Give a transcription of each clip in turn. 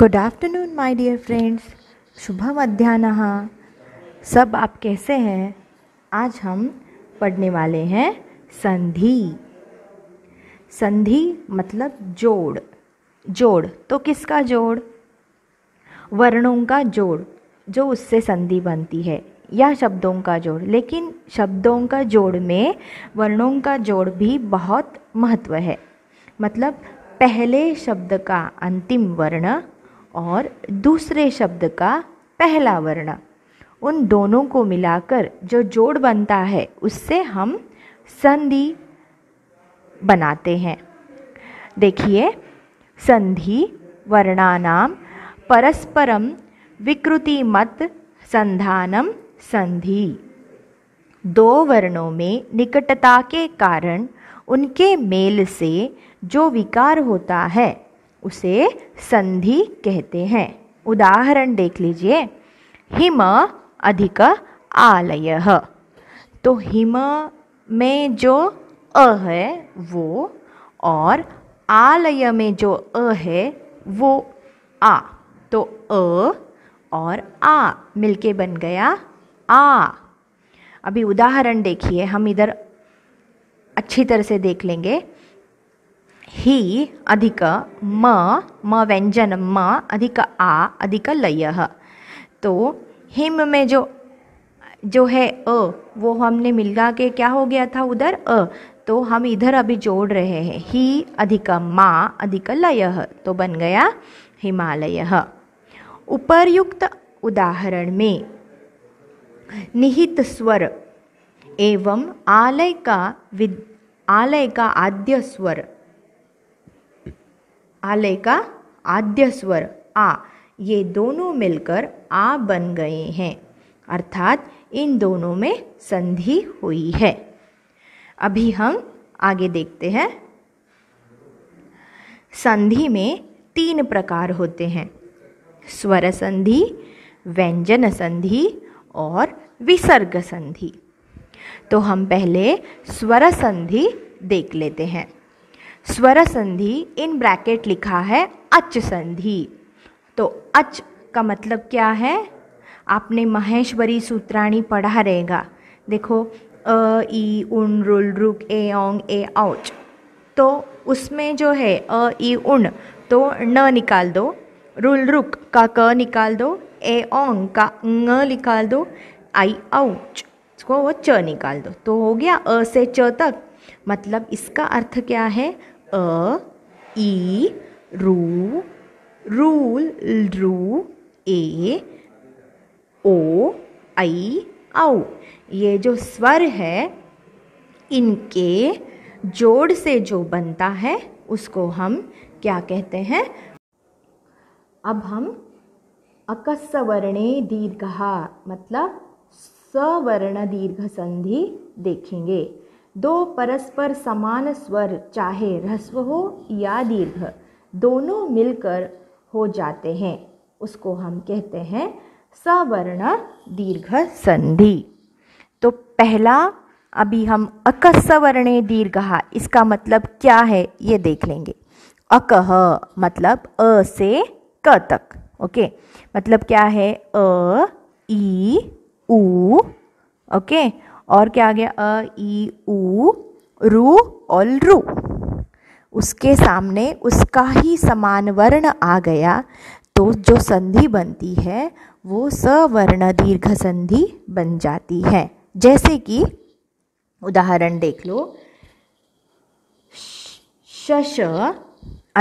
good afternoon my dear friends शुभ मध्यान्ह सब आप कैसे हैं आज हम पढ़ने वाले हैं संधि संधि मतलब जोड़ जोड़ तो किसका जोड़ वर्णों का जोड़ जो उससे संधि बनती है या शब्दों का जोड़ लेकिन शब्दों का जोड़ में वर्णों का जोड़ भी बहुत महत्व है मतलब पहले शब्द का अंतिम वर्ण और दूसरे शब्द का पहला वर्ण उन दोनों को मिलाकर जो जोड़ बनता है उससे हम संधि बनाते हैं देखिए संधि वर्णानाम परस्परम विकृति मत संधानम संधि दो वर्णों में निकटता के कारण उनके मेल से जो विकार होता है उसे संधि कहते हैं उदाहरण देख लीजिए हिम अधिक आलय तो हिम में जो अ है वो और आलय में जो अ है वो आ तो अ और आ मिलके बन गया आ अभी उदाहरण देखिए हम इधर अच्छी तरह से देख लेंगे हि अधिक म म व्यंजन म अधिक आ अधिक लय तो हिम में जो जो है अ वो हमने मिलगा के क्या हो गया था उधर अ तो हम इधर अभी जोड़ रहे हैं ही अधिक मा अधिक लय तो बन गया हिमालय उपर्युक्त उदाहरण में निहित स्वर एवं आलय का विद आलय का आद्य स्वर आले का आद्य स्वर आ ये दोनों मिलकर आ बन गए हैं अर्थात इन दोनों में संधि हुई है अभी हम आगे देखते हैं संधि में तीन प्रकार होते हैं स्वर संधि व्यंजन संधि और विसर्ग संधि तो हम पहले स्वर संधि देख लेते हैं स्वर संधि इन ब्रैकेट लिखा है अच संधि तो अच का मतलब क्या है आपने महेश्वरी सूत्राणी पढ़ा रहेगा देखो अ ई उन रुल रुक ए ओंग ए औच तो उसमें जो है अ ई उन तो न निकाल दो रुल रुक का क निकाल दो ए ओंग का ङ निकाल दो आई औच उसको वो च निकाल दो तो हो गया अ से च तक मतलब इसका अर्थ क्या है अ ई रू रूल रू ए ओ आई औ ये जो स्वर है इनके जोड़ से जो बनता है उसको हम क्या कहते हैं अब हम अकस्वर्णे दीर्घ मतलब सवर्ण दीर्घ संधि देखेंगे दो परस्पर समान स्वर चाहे ह्रस्व हो या दीर्घ दोनों मिलकर हो जाते हैं उसको हम कहते हैं सवर्ण दीर्घ संधि तो पहला अभी हम अक दीर्घ इसका मतलब क्या है ये देख लेंगे अकह मतलब अ से क तक ओके मतलब क्या है अ ई ऊ ओके और क्या आ गया अ ई ऊ रू और रू उसके सामने उसका ही समान वर्ण आ गया तो जो संधि बनती है वो सवर्ण दीर्घ संधि बन जाती है जैसे कि उदाहरण देख लो शश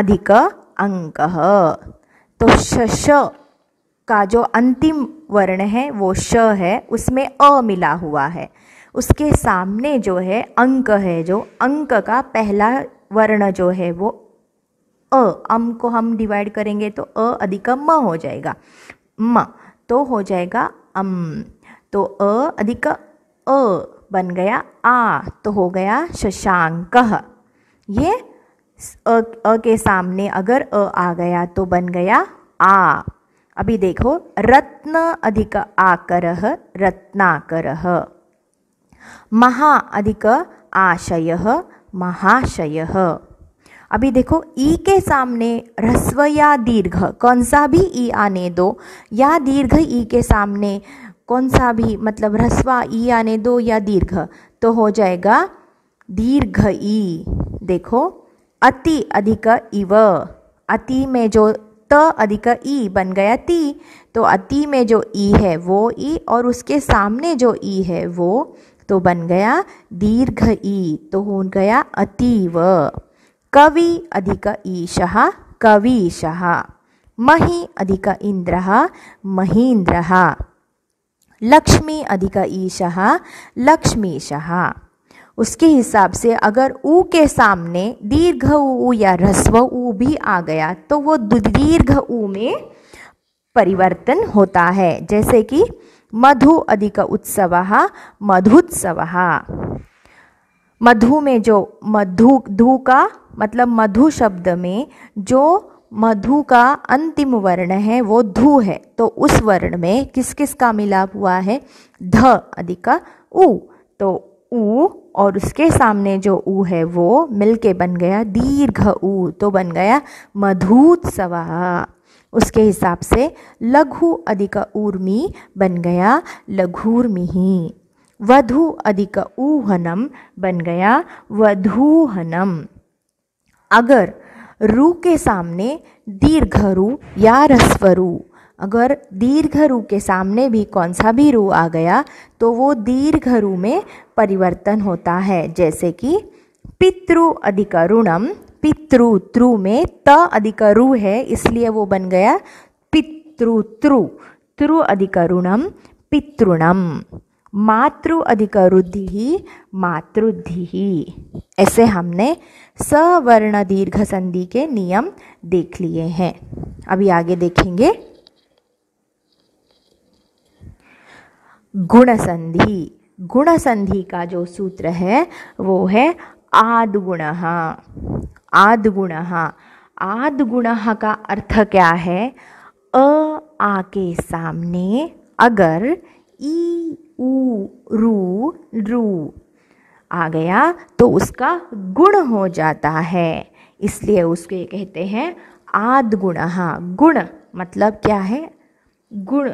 अधिक अंक तो शश का जो अंतिम वर्ण है वो श है उसमें अ मिला हुआ है उसके सामने जो है अंक है जो अंक का पहला वर्ण जो है वो अ अम को हम डिवाइड करेंगे तो अ अधिकम म हो जाएगा म तो हो जाएगा अम तो अ अधिक अ बन गया आ तो हो गया शशांक ये अ, अ के सामने अगर अ आ गया तो बन गया आ अभी देखो रत्न अधिक आकर रत्नाकर महा अधिक आशय महाशय अभी देखो ई के सामने ह्रस्व या दीर्घ कौन सा भी ई आने दो या दीर्घ ई के सामने कौन सा भी मतलब ह्रस्वा ई आने दो या दीर्घ तो हो जाएगा दीर्घ ई देखो अति अधिक इव अति में जो त अधिक ई बन गया ती तो अति में जो ई है वो ई और उसके सामने जो ई है वो तो बन गया दीर्घ ई तो हो गया अतीव कवि अधिक ईशः कवीशः मही अधिक इंद्र महीन्द्रः लक्ष्मी अधिक ईशः लक्ष्मीशः उसके हिसाब से अगर ऊ के सामने दीर्घ ऊ या रस्व ऊ भी आ गया तो वो दीर्घ ऊ में परिवर्तन होता है जैसे कि मधु अधिक उत्सव मधुत्सव मधु में जो मधु धू का मतलब मधु शब्द में जो मधु का अंतिम वर्ण है वो धू है तो उस वर्ण में किस किस का मिलाप हुआ है ध अधिका उ तो उ और उसके सामने जो ऊ है वो मिलके बन गया दीर्घ ऊ तो बन गया मधुत्सव उसके हिसाब से लघु अधिक ऊर्मी बन गया लघुर्मी ही वधु अधिक ऊहनम बन गया वधूहनम अगर रू के सामने दीर्घ रू या रस्वरू अगर दीर्घ रू के सामने भी कौन सा भी रू आ गया तो वो दीर्घ रू में परिवर्तन होता है जैसे कि पितृ अधिक ऋणम पितृ त्रु में त अधिक रु है इसलिए वो बन गया पितृ त्रु त्रु अधिक ऋणम पितृणम मातृ अधिक रुद्धि मातृद्धि ऐसे हमने सवर्ण दीर्घ संधि के नियम देख लिए हैं अभी आगे देखेंगे गुण संधि गुण संधि का जो सूत्र है वो है आदगुण आदगुण आदगुण का अर्थ क्या है अ आ के सामने अगर ई ऊ रू रू आ गया तो उसका गुण हो जाता है इसलिए उसको ये कहते हैं आदगुण गुण मतलब क्या है गुण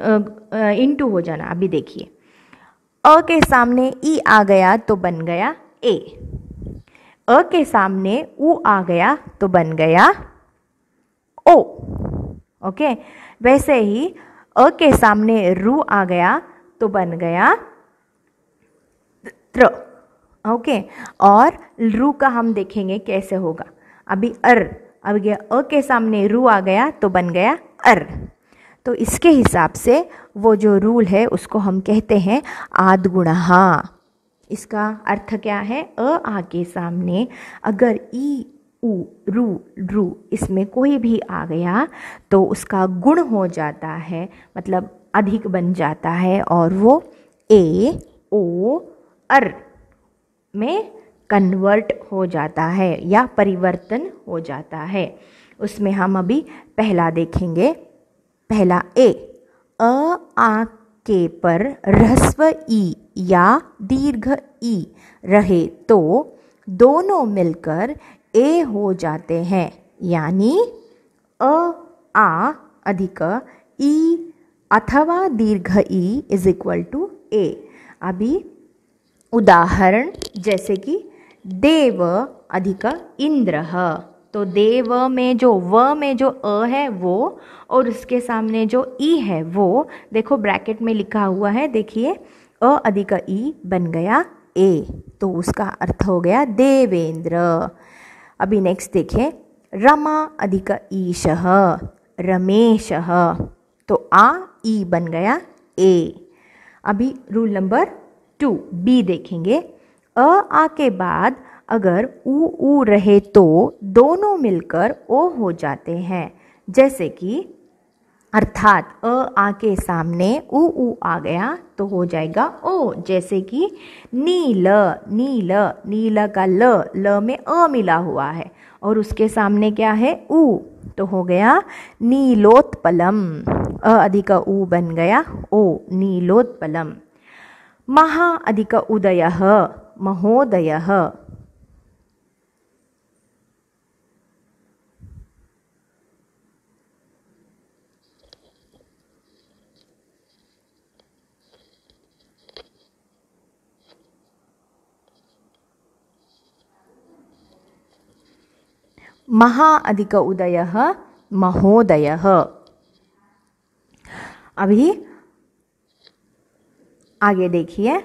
इंटू हो जाना अभी देखिए अ के सामने ई आ गया तो बन गया ए अ के सामने ऊ आ गया तो बन गया ओ ओके वैसे ही अ के सामने रू आ गया तो बन गया त्र ओके और रू का हम देखेंगे कैसे होगा अभी अर अब गया अ के सामने रू आ गया तो बन गया अर तो इसके हिसाब से वो जो रूल है उसको हम कहते हैं आदगुणहा इसका अर्थ क्या है अ आगे सामने अगर ई ऊ रू रू इसमें कोई भी आ गया तो उसका गुण हो जाता है मतलब अधिक बन जाता है और वो ए ओ अर में कन्वर्ट हो जाता है या परिवर्तन हो जाता है उसमें हम अभी पहला देखेंगे पहला ए अ आ के पर ह्रस्व ई या दीर्घ ई रहे तो दोनों मिलकर ए हो जाते हैं यानी अ आ अधिक ई अथवा दीर्घ ई इज इक्वल टू ए अभी उदाहरण जैसे कि देव अधिक इंद्र तो दे व में जो व में जो अ है वो और उसके सामने जो ई है वो देखो ब्रैकेट में लिखा हुआ है देखिए अ अधिक ई बन गया ए तो उसका अर्थ हो गया देवेंद्र अभी नेक्स्ट देखें रमा अधिक ईश रमेश तो आ ई बन गया ए अभी रूल नंबर टू बी देखेंगे अ आ के बाद अगर ऊ ऊ रहे तो दोनों मिलकर ओ हो जाते हैं जैसे कि अर्थात अ आ के सामने ऊ ऊ आ गया तो हो जाएगा ओ जैसे कि नील नील नील का ल ल में अ मिला हुआ है और उसके सामने क्या है ऊ तो हो गया नीलोत्पलम अ अधिक ऊ बन गया ओ नीलोत्पलम महा अधिक उदय महोदय महा अधिक उदय महोदय अभी आगे देखिए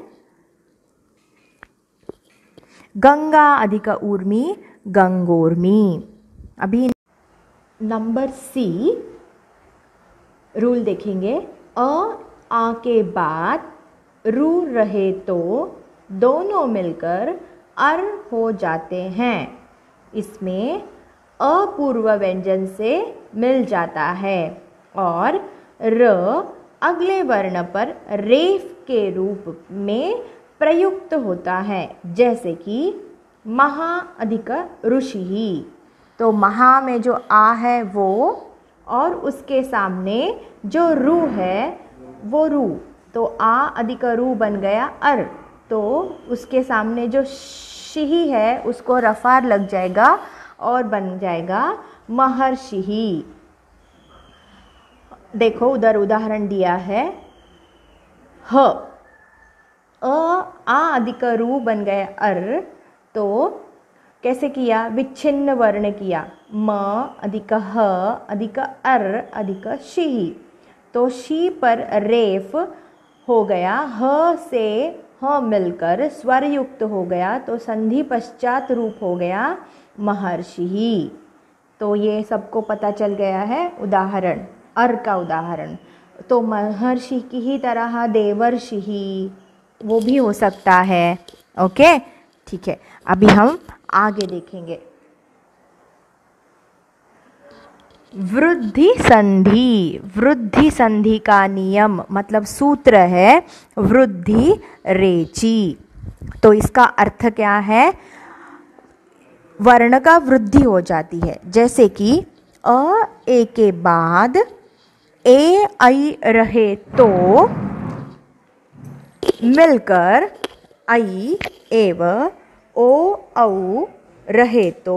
गंगा अधिक उर्मी गंगोर्मी अभी नंबर सी रूल देखेंगे अ आ के बाद रू रहे तो दोनों मिलकर अर हो जाते हैं इसमें अपूर्व व्यंजन से मिल जाता है और र अगले वर्ण पर रेफ के रूप में प्रयुक्त होता है जैसे कि महा अधिक ऋषि ही तो महा में जो आ है वो और उसके सामने जो रू है वो रू तो आ अधिक रू बन गया अर तो उसके सामने जो शिही है उसको रफ़ार लग जाएगा और बन जाएगा महर्षि ही देखो उधर उदाहरण दिया है ह अ आ अधिक रू बन गए अर तो कैसे किया विच्छिन्न वर्ण किया म अधिक ह अधिक अर अधिक शि तो शी पर रेफ हो गया ह से ह मिलकर स्वर युक्त हो गया तो संधि पश्चात रूप हो गया महर्षि ही तो ये सबको पता चल गया है उदाहरण अर का उदाहरण तो महर्षि की ही तरह देवर्षि ही वो भी हो सकता है ओके ठीक है अभी हम आगे देखेंगे वृद्धि संधि वृद्धि संधि का नियम मतलब सूत्र है वृद्धि रेची तो इसका अर्थ क्या है वर्ण का वृद्धि हो जाती है जैसे कि अ ए के बाद ए आई रहे तो मिलकर आई एव ओ औ रहे तो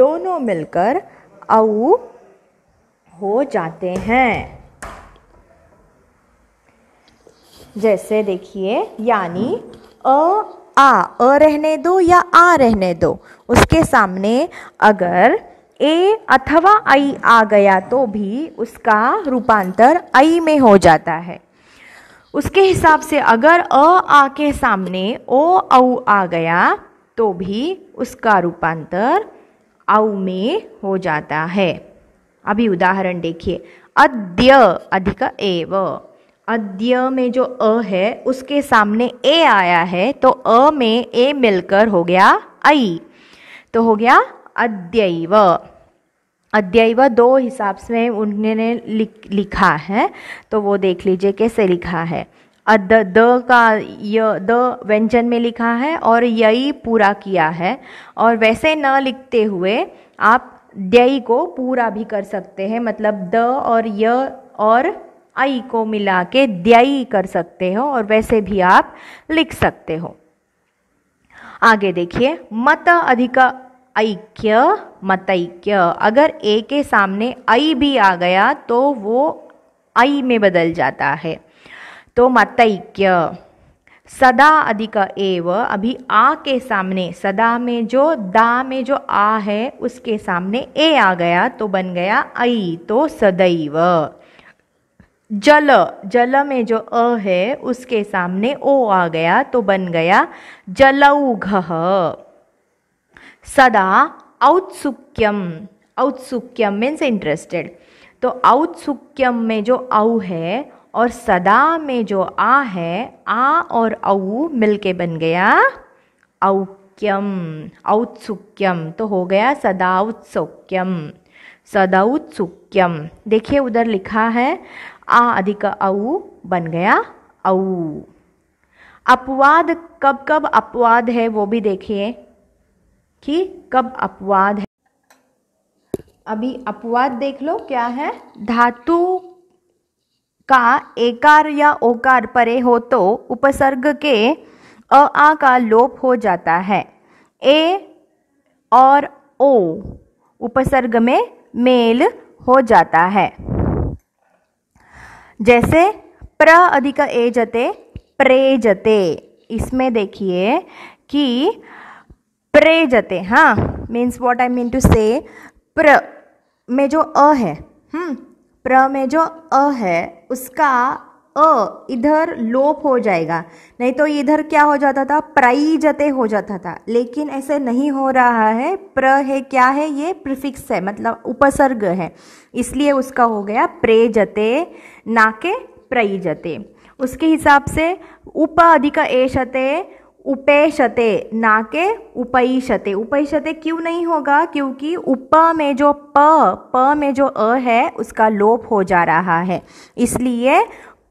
दोनों मिलकर औ हो जाते हैं जैसे देखिए यानी अ आ अ रहने दो या आ रहने दो उसके सामने अगर ए अथवा आई आ गया तो भी उसका रूपांतर आई में हो जाता है उसके हिसाब से अगर अ आ के सामने ओ औ आ गया तो भी उसका रूपांतर औ में हो जाता है अभी उदाहरण देखिए अद्य अधिक एव अद्य में जो अ है उसके सामने ए आया है तो अ में ए मिलकर हो गया आई तो हो गया अद्यव अद्यव दो हिसाब से उन्होंने लिख, लिखा है तो वो देख लीजिए कैसे लिखा है अद द का य द व्यंजन में लिखा है और यई पूरा किया है और वैसे न लिखते हुए आप दई को पूरा भी कर सकते हैं मतलब द और य और आई को मिला के दई कर सकते हो और वैसे भी आप लिख सकते हो आगे देखिए मत अधिक ऐक्य मतैक्य अगर ए के सामने आई भी आ गया तो वो आई में बदल जाता है तो मतैक्य सदा अधिक एव अभी आ के सामने सदा में जो दा में जो आ है उसके सामने ए आ गया तो बन गया ऐ तो सदैव जल जल में जो अ है उसके सामने ओ आ गया तो बन गया जलौघ सदा औत्सुक्यम औत्सुक्यम मीन्स इंटरेस्टेड तो औत्सुक्यम में जो औ है और सदा में जो आ है आ और औ मिलके बन गया औक्यम औत्सुक्यम तो हो गया सदा सदाउत्सुक्यम देखिए उधर लिखा है आ अधिक औ बन गया औ अपवाद कब कब अपवाद है वो भी देखिए कि कब अपवाद है अभी अपवाद देख लो क्या है धातु का एकार या ओकार परे हो तो उपसर्ग के अ आ का लोप हो जाता है ए और ओ उपसर्ग में मेल हो जाता है जैसे प्र अधिक ए जते प्रे जते इसमें देखिए कि प्रे जते हाँ means what I mean to say प्र में जो अ है हम्म प्र में जो अ है उसका अ इधर लोप हो जाएगा नहीं तो इधर क्या हो जाता था प्राई जते हो जाता था लेकिन ऐसे नहीं हो रहा है प्र है क्या है ये प्रिफिक्स है मतलब उपसर्ग है इसलिए उसका हो गया प्रे जते ना के प्रयुजते उसके हिसाब से उप अधिक एशते उपेशते ना के उपैशते उपैशते क्यों नहीं होगा क्योंकि उप में जो प प में जो अ है उसका लोप हो जा रहा है इसलिए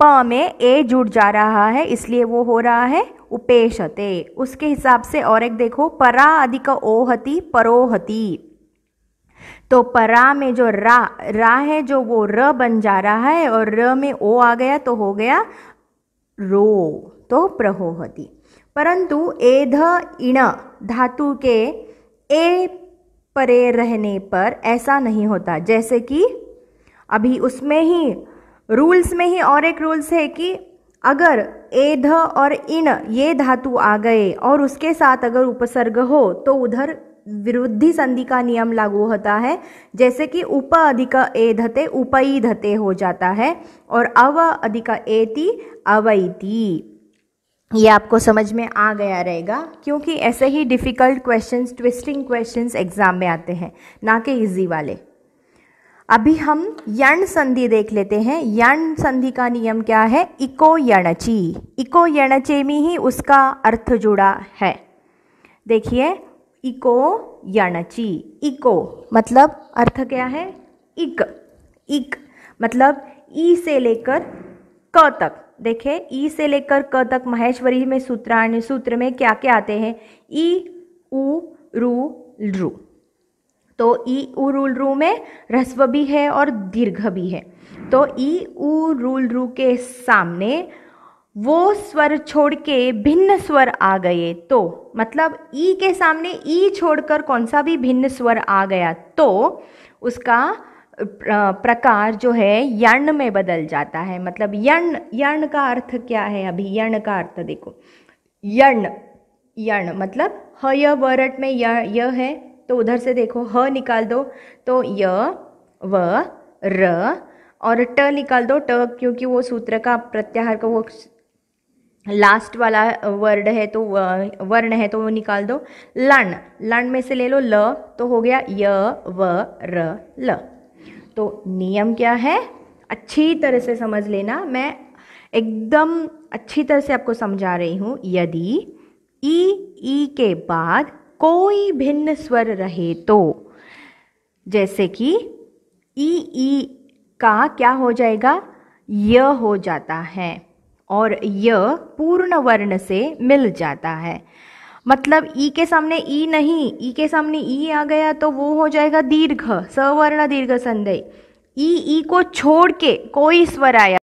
प में ए जुड़ जा रहा है इसलिए वो हो रहा है उपेशते उसके हिसाब से और एक देखो परा अधिक ओहति परोहति तो परा में जो रा रा है जो वो र बन जा रहा है और र में ओ आ गया तो हो गया रो तो प्रहो होती परंतु एध इण धातु के ए परे रहने पर ऐसा नहीं होता जैसे कि अभी उसमें ही रूल्स में ही और एक रूल्स है कि अगर एध और इन ये धातु आ गए और उसके साथ अगर उपसर्ग हो तो उधर विरुद्धि संधि का नियम लागू होता है जैसे कि उप अधिक ए धते उपई धते हो जाता है और अव अधिक एति अवैति ये आपको समझ में आ गया रहेगा क्योंकि ऐसे ही difficult questions twisting questions exam में आते हैं ना कि इजी वाले अभी हम यण संधि देख लेते हैं यण संधि का नियम क्या है इको यणची इको यणचे में ही उसका अर्थ जुड़ा है देखिए इको यणची इको मतलब अर्थ क्या है इक इक मतलब ई से लेकर क तक देखे ई से लेकर क तक महेश्वरी में सूत्राण सूत्र में क्या क्या आते हैं ई उ रू रू तो ई उ रूल रू में रस्व भी है और दीर्घ भी है तो ई उ रूल रू के सामने वो स्वर छोड़ के भिन्न स्वर आ गए तो मतलब ई के सामने ई छोड़कर कौन सा भी भिन्न स्वर आ गया तो उसका प्रकार जो है यण में बदल जाता है मतलब यण यण का अर्थ क्या है अभी यण का अर्थ देखो यण यण मतलब ह य वरट में य य है तो उधर से देखो ह निकाल दो तो य व र और ट निकाल दो ट क्योंकि वो सूत्र का प्रत्याहार का वो लास्ट वाला वर्ड है तो वर्ण है तो वो निकाल दो लण लण में से ले लो ल तो हो गया य व र ल तो नियम क्या है अच्छी तरह से समझ लेना मैं एकदम अच्छी तरह से आपको समझा रही हूँ यदि ई ई के बाद कोई भिन्न स्वर रहे तो जैसे कि ई ई का क्या हो जाएगा य हो जाता है और य पूर्ण वर्ण से मिल जाता है मतलब ई के सामने ई नहीं ई के सामने ई आ गया तो वो हो जाएगा दीर्घ सवर्ण दीर्घ संधि ई ई को छोड़ के कोई स्वर आया